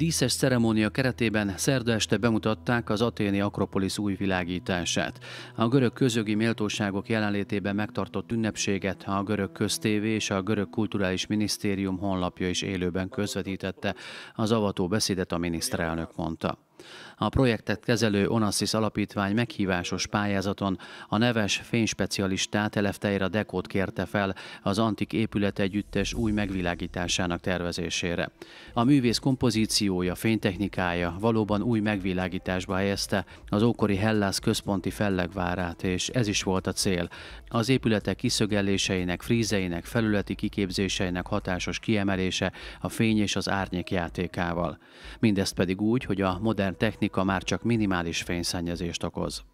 díszes ceremónia keretében szerda este bemutatták az aténi Akropolisz új világítását. A görög közögi méltóságok jelenlétében megtartott ünnepséget a görög köztévé és a görög kulturális minisztérium honlapja is élőben közvetítette. Az avató beszédet a miniszterelnök mondta. A projektet kezelő Onassis Alapítvány meghívásos pályázaton a neves fényspecialistát Elefteira Dekót kérte fel az antik épület együttes új megvilágításának tervezésére. A művész kompozíciója, fénytechnikája valóban új megvilágításba helyezte az ókori Hellász központi fellegvárát, és ez is volt a cél. Az épületek kiszögeléseinek, frízeinek, felületi kiképzéseinek hatásos kiemelése a fény és az árnyék játékával. Mindezt pedig úgy, hogy a modern modern technika már csak minimális fényszennyezést okoz.